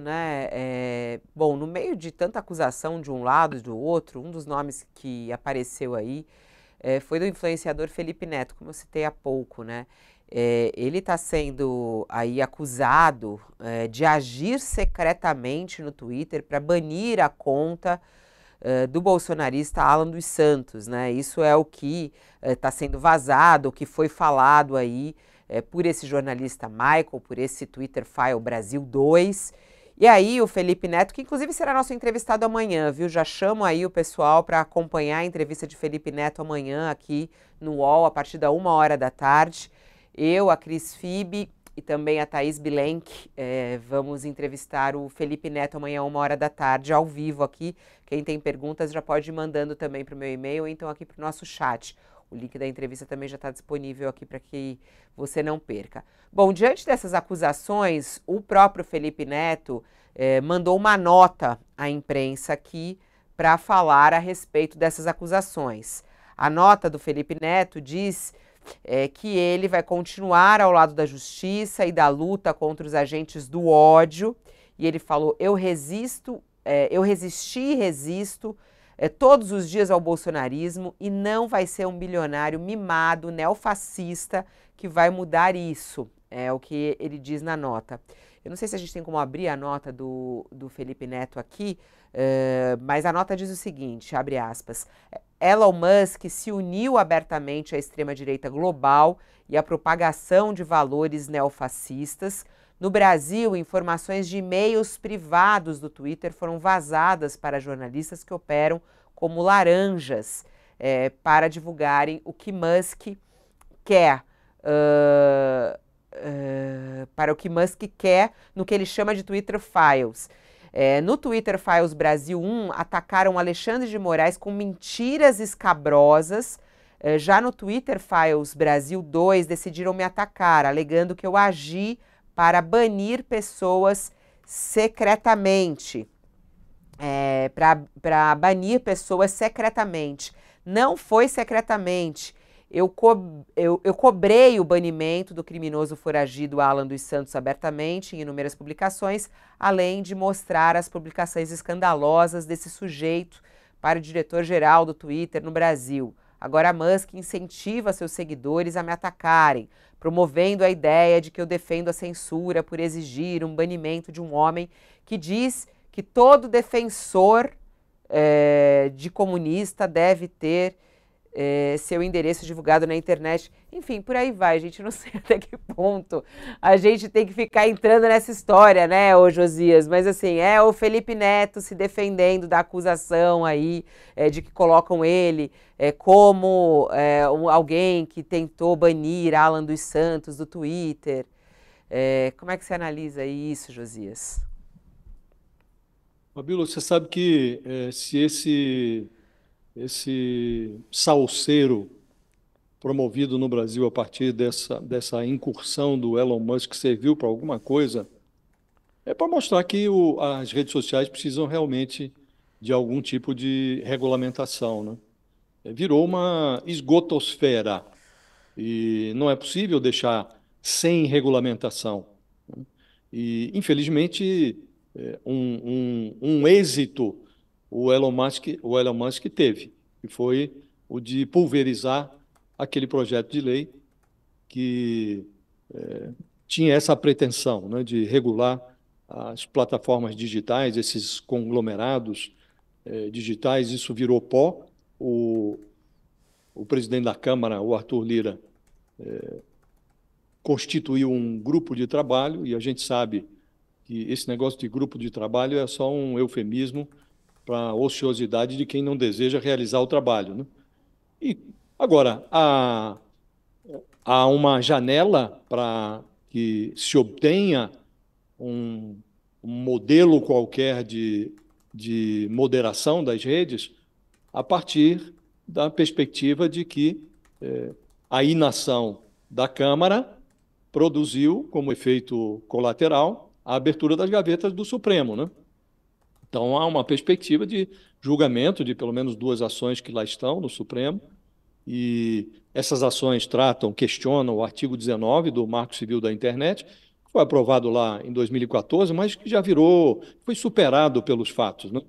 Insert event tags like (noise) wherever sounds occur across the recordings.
né? É... Bom, no meio de tanta acusação de um lado e do outro, um dos nomes que apareceu aí é, foi do influenciador Felipe Neto, como eu citei há pouco, né? É, ele está sendo aí acusado é, de agir secretamente no Twitter para banir a conta é, do bolsonarista Alan dos Santos, né? Isso é o que está é, sendo vazado, o que foi falado aí por esse jornalista Michael, por esse Twitter File Brasil 2, e aí o Felipe Neto, que inclusive será nosso entrevistado amanhã, viu? Já chamo aí o pessoal para acompanhar a entrevista de Felipe Neto amanhã aqui no UOL, a partir da uma hora da tarde. Eu, a Cris Fibe e também a Thaís Bilenk é, eh, vamos entrevistar o Felipe Neto amanhã, uma hora da tarde, ao vivo aqui. Quem tem perguntas já pode ir mandando também para o meu e-mail ou então aqui para o nosso chat. O link da entrevista também já está disponível aqui para que você não perca. Bom, diante dessas acusações, o próprio Felipe Neto eh, mandou uma nota à imprensa aqui para falar a respeito dessas acusações. A nota do Felipe Neto diz eh, que ele vai continuar ao lado da justiça e da luta contra os agentes do ódio. E ele falou: Eu resisto, eh, eu resisti e resisto é, todos os dias ao é bolsonarismo e não vai ser um bilionário mimado, neofascista, que vai mudar isso. É o que ele diz na nota. Eu não sei se a gente tem como abrir a nota do, do Felipe Neto aqui, uh, mas a nota diz o seguinte: abre aspas. Elon Musk se uniu abertamente à extrema-direita global e à propagação de valores neofascistas no Brasil, informações de e-mails privados do Twitter foram vazadas para jornalistas que operam como laranjas é, para divulgarem o que Musk quer. Uh, uh, para o que Musk quer no que ele chama de Twitter Files. É, no Twitter Files Brasil 1, atacaram Alexandre de Moraes com mentiras escabrosas. É, já no Twitter Files Brasil 2, decidiram me atacar, alegando que eu agi para banir pessoas secretamente. É, para banir pessoas secretamente. Não foi secretamente. Eu, co eu, eu, cobrei o banimento do criminoso foragido Alan dos Santos abertamente em inúmeras publicações, além de mostrar as publicações escandalosas desse sujeito para o diretor-geral do Twitter no Brasil. Agora Musk incentiva seus seguidores a me atacarem, promovendo a ideia de que eu defendo a censura por exigir um banimento de um homem que diz que todo defensor é, de comunista deve ter é, seu endereço divulgado na internet. Enfim, por aí vai. A gente não (laughs) sei até que ponto a gente tem que ficar entrando nessa história, né, ô Josias? Mas assim, é o Felipe Neto se defendendo da acusação aí é, de que colocam ele é, como um, alguém que tentou banir Alan dos Santos do Twitter. como é que você analisa isso, Josias? Fabíola, você sabe que se esse esse salseiro promovido no Brasil a partir dessa, dessa incursão do Elon Musk serviu para alguma coisa, é para mostrar que o, as redes sociais precisam realmente de algum tipo de regulamentação. Né? É, virou uma esgotosfera e não é possível deixar sem regulamentação. Né? E, infelizmente, é, um, um, um êxito o Elon Musk, o Elon Musk teve, que foi o de pulverizar aquele projeto de lei que é, tinha essa pretensão né, de regular as plataformas digitais, esses conglomerados é, digitais, isso virou pó. O, o presidente da Câmara, o Arthur Lira, é, constituiu um grupo de trabalho, e a gente sabe que esse negócio de grupo de trabalho é só um eufemismo para a ociosidade de quem não deseja realizar o trabalho. Né? E agora, há, há uma janela para que se obtenha um, um modelo qualquer de, de moderação das redes a partir da perspectiva de que eh, a inação da Câmara produziu, como efeito colateral, a abertura das gavetas do Supremo. Né? Então há uma perspectiva de julgamento de pelo menos duas ações que lá estão no Supremo, e essas ações tratam, questionam o artigo 19 do Marco Civil da Internet, que foi aprovado lá em 2014, mas que já virou, foi superado pelos fatos. Né?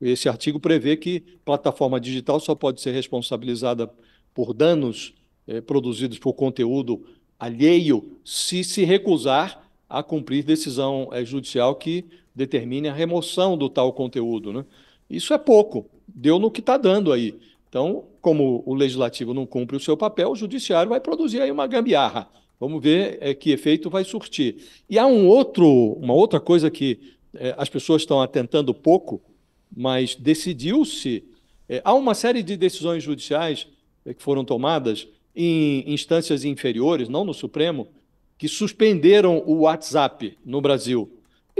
Esse artigo prevê que plataforma digital só pode ser responsabilizada por danos eh, produzidos por conteúdo alheio se se recusar a cumprir decisão eh, judicial que determine a remoção do tal conteúdo. Né? Isso é pouco, deu no que está dando aí. Então, como o legislativo não cumpre o seu papel, o judiciário vai produzir aí uma gambiarra. Vamos ver é, que efeito vai surtir. E há um outro, uma outra coisa que é, as pessoas estão atentando pouco, mas decidiu-se. É, há uma série de decisões judiciais que foram tomadas em instâncias inferiores, não no Supremo, que suspenderam o WhatsApp no Brasil.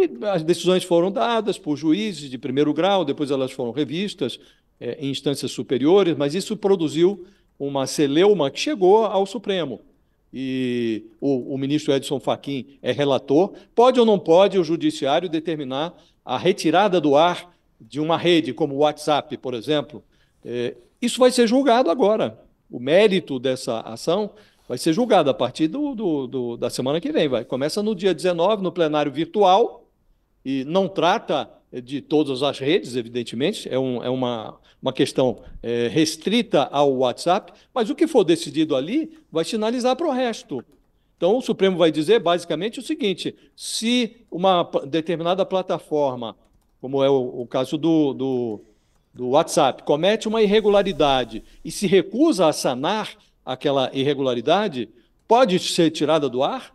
E as decisões foram dadas por juízes de primeiro grau, depois elas foram revistas é, em instâncias superiores, mas isso produziu uma celeuma que chegou ao Supremo. E o, o ministro Edson Fachin é relator. Pode ou não pode o judiciário determinar a retirada do ar de uma rede como o WhatsApp, por exemplo? É, isso vai ser julgado agora. O mérito dessa ação vai ser julgado a partir do, do, do, da semana que vem. Vai. Começa no dia 19, no plenário virtual, e não trata eh, de todas as redes, evidentemente, é, um, é uma, uma questão é, restrita ao WhatsApp, mas o que for decidido ali vai sinalizar para o resto. Então, o Supremo vai dizer basicamente o seguinte: se uma determinada plataforma, como é o, o caso do, do, do WhatsApp, comete uma irregularidade e se recusa a sanar aquela irregularidade, pode ser tirada do ar?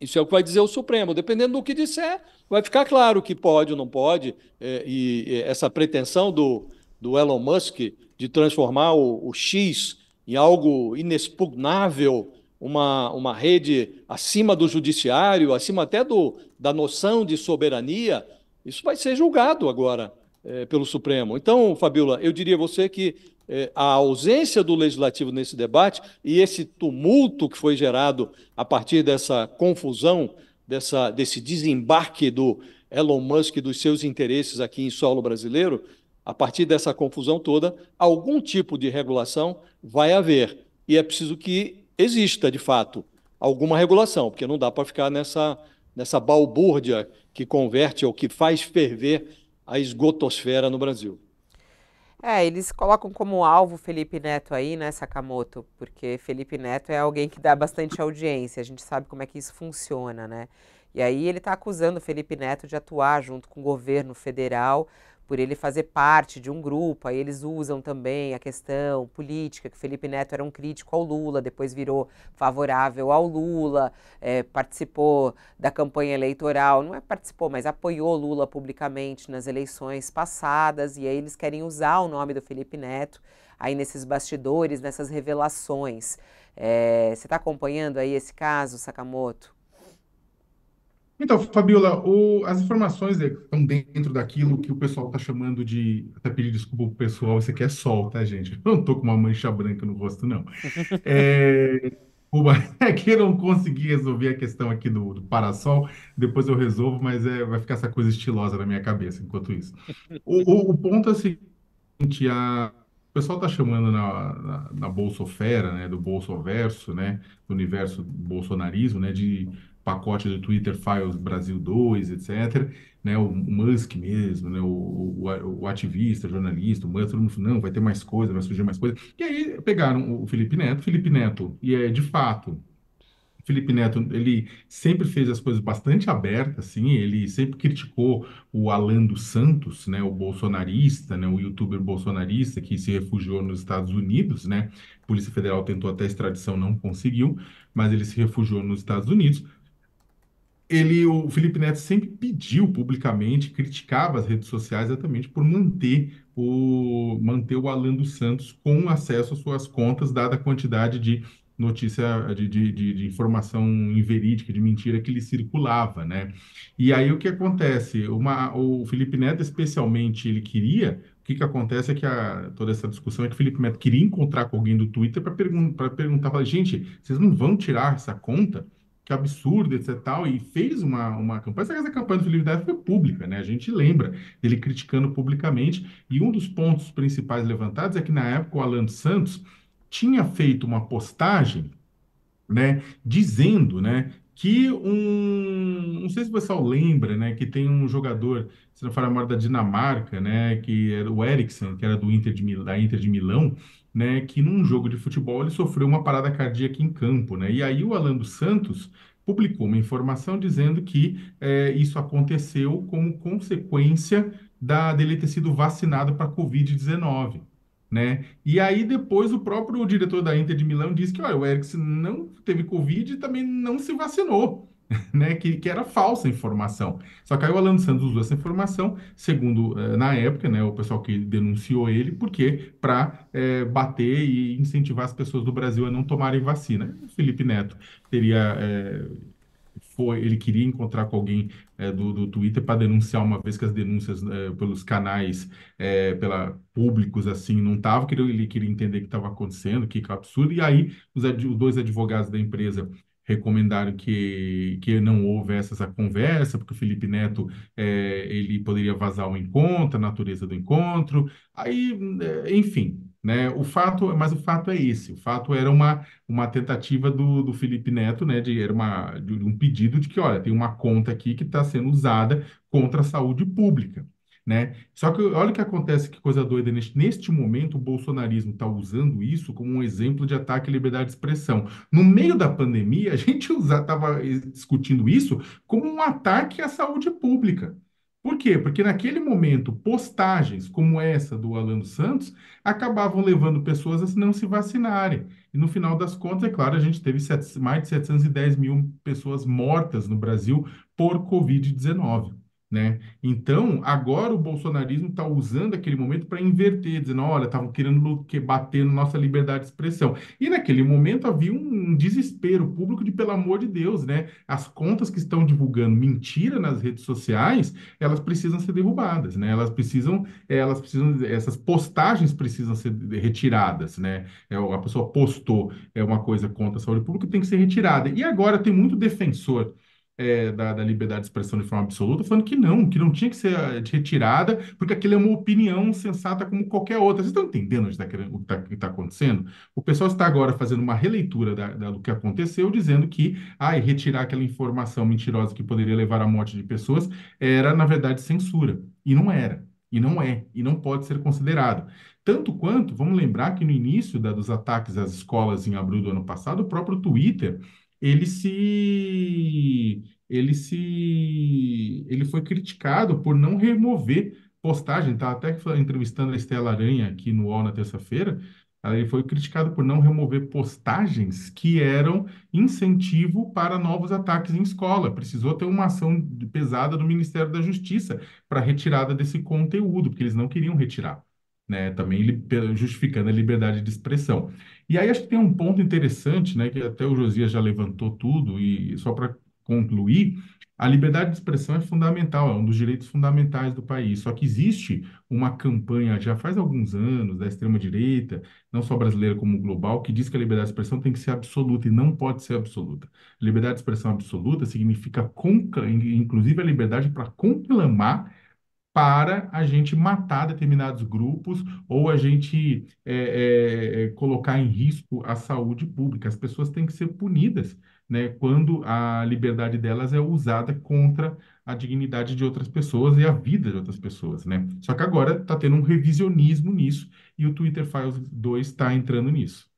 Isso é o que vai dizer o Supremo. Dependendo do que disser, vai ficar claro que pode ou não pode, é, e essa pretensão do, do Elon Musk de transformar o, o X em algo inexpugnável, uma, uma rede acima do judiciário, acima até do, da noção de soberania, isso vai ser julgado agora é, pelo Supremo. Então, Fabiola, eu diria a você que é, a ausência do legislativo nesse debate e esse tumulto que foi gerado a partir dessa confusão dessa, desse desembarque do Elon Musk e dos seus interesses aqui em solo brasileiro, a partir dessa confusão toda, algum tipo de regulação vai haver. E é preciso que exista, de fato, alguma regulação, porque não dá para ficar nessa, nessa balbúrdia que converte ou que faz ferver a esgotosfera no Brasil. É, eles colocam como alvo Felipe Neto aí, né, Sakamoto? Porque Felipe Neto é alguém que dá bastante audiência, a gente sabe como é que isso funciona, né? E aí ele está acusando Felipe Neto de atuar junto com o governo federal por ele fazer parte de um grupo, aí eles usam também a questão política, que Felipe Neto era um crítico ao Lula, depois virou favorável ao Lula, é, participou da campanha eleitoral, não é participou, mas apoiou Lula publicamente nas eleições passadas, e aí eles querem usar o nome do Felipe Neto aí nesses bastidores, nessas revelações. É, você está acompanhando aí esse caso, Sakamoto? Então, Fabiola, o, as informações é estão dentro daquilo que o pessoal está chamando de. Até pedir desculpa pro pessoal, isso aqui é sol, tá, gente? Eu não tô com uma mancha branca no rosto, não. (laughs) É, Ruba, (laughs) é que eu não consegui resolver a questão aqui do, do parasol, depois eu resolvo, mas é, vai ficar essa coisa estilosa na minha cabeça enquanto isso. O, o, o ponto é o seguinte: a, o pessoal está chamando na, na, na bolsofera, né, do bolsoverso, né, do universo bolsonarismo, né, de pacote do Twitter Files Brasil 2, etc., né, o, Musk mesmo, né, o, o, o ativista, jornalista, o Musk, todo mundo não, vai ter mais coisa, vai surgir mais coisa. E aí pegaram o Felipe Neto, Felipe Neto, e é de fato Felipe Neto, ele sempre fez as coisas bastante abertas, assim, ele sempre criticou o Alan dos Santos, né, o bolsonarista, né, o youtuber bolsonarista que se refugiou nos Estados Unidos, né, a Polícia Federal tentou até extradição, não conseguiu, mas ele se refugiou nos Estados Unidos, ele, o Felipe Neto sempre pediu publicamente, criticava as redes sociais exatamente por manter o, manter o Alan dos Santos com acesso às suas contas, dada a quantidade de notícia de, de, de, de informação inverídica, de mentira que lhe circulava, né? E aí o que acontece? Uma, o Felipe Neto, especialmente, ele queria o que, que acontece é que a, toda essa discussão é que o Felipe Neto queria encontrar com alguém do Twitter para pergun perguntar, falar, gente, vocês não vão tirar essa conta? Que absurdo, etc. Tal, e fez uma, uma campanha. essa campanha do Felipe Neto foi pública, né? A gente lembra dele criticando publicamente. E um dos pontos principais levantados é que na época o Alan Santos tinha feito uma postagem, né, dizendo, né, que um, não sei se o pessoal lembra, né, que tem um jogador, se não for a da Dinamarca, né, que era o Eriksen, que era do Inter de, da Inter de Milão, né, que num jogo de futebol ele sofreu uma parada cardíaca em campo, né, e aí o Alan dos Santos publicou uma informação dizendo que é, isso aconteceu como consequência da dele ter sido vacinado para Covid-19 né? E aí depois o próprio diretor da Inter de Milão disse que olha, o Eriksen não teve Covid e também não se vacinou. (laughs) Né, que, que, era falsa informação. Só que aí o Alan Santos usou essa informação, segundo eh, na época, né, o pessoal que denunciou ele, porque para é, eh, bater e incentivar as pessoas do Brasil a não tomarem vacina. O Felipe Neto teria é, ele queria encontrar com alguém é, do, do Twitter para denunciar, uma vez que as denúncias é, pelos canais é, pela, públicos assim não estavam, ele queria entender o que estava acontecendo, que, que é absurdo, e aí os, os dois advogados da empresa recomendaram que, que não houvesse essa conversa, porque o Felipe Neto é, ele poderia vazar o encontro, a natureza do encontro, aí, é, enfim, né? O fato, mas o fato é esse. O fato era uma, uma tentativa do, do Felipe Neto, né? De era uma de um pedido de que, olha, tem uma conta aqui que está sendo usada contra a saúde pública, né? Só que olha o que acontece, que coisa doida neste, neste momento o bolsonarismo está usando isso como um exemplo de ataque à liberdade de expressão. No meio da pandemia a gente estava (laughs) eh, discutindo isso como um ataque à saúde pública. Por quê? Porque naquele momento, postagens como essa do Alan Santos acabavam levando pessoas a não se vacinarem. E no final das contas, é claro, a gente teve mais de 710 mil pessoas mortas no Brasil por Covid-19. Né? Então, agora o bolsonarismo está usando aquele momento para inverter, dizendo, olha, estavam querendo bater na nossa liberdade de expressão. E naquele momento havia um, desespero público de, pelo amor de Deus, né? As contas que estão divulgando mentira nas redes sociais, elas precisam ser derrubadas, né? Elas precisam, eh, elas precisam, essas postagens precisam ser retiradas, né? É, a pessoa postou é uma coisa contra a saúde pública tem que ser retirada. E agora tem muito defensor é, da, da, liberdade de expressão de forma absoluta, falando que não, que não tinha que ser eh, retirada, porque aquilo é uma opinião sensata como qualquer outra. Vocês estão entendendo o que está tá acontecendo? O pessoal está agora fazendo uma releitura da, da, do que aconteceu, dizendo que ah, retirar aquela informação mentirosa que poderia levar à morte de pessoas era, na verdade, censura. E não era. E não é, e não pode ser considerado. Tanto quanto, vamos lembrar que no início da, dos ataques às escolas em abril do ano passado, o próprio Twitter ele se ele se ele foi criticado por não remover postagem, tá até entrevistando a Estela Aranha aqui no UOL na terça-feira, ele foi criticado por não remover postagens que eram incentivo para novos ataques em escola. Precisou ter uma ação pesada do Ministério da Justiça para retirada desse conteúdo, porque eles não queriam retirar né? Também justificando a liberdade de expressão. E aí acho que tem um ponto interessante, né? Que até o Josias já levantou tudo e só para concluir, a liberdade de expressão é fundamental, é um dos direitos fundamentais do país. Só que existe uma campanha já faz alguns anos da extrema-direita, não só brasileira como global, que diz que a liberdade de expressão tem que ser absoluta e não pode ser absoluta. Liberdade de expressão absoluta significa, inclusive, a liberdade para conclamar para a gente matar determinados grupos ou a gente é, é, é, colocar em risco a saúde pública. As pessoas têm que ser punidas né, quando a liberdade delas é usada contra a dignidade de outras pessoas e a vida de outras pessoas. Né? Só que agora está tendo um revisionismo nisso e o Twitter Files 2 está entrando nisso.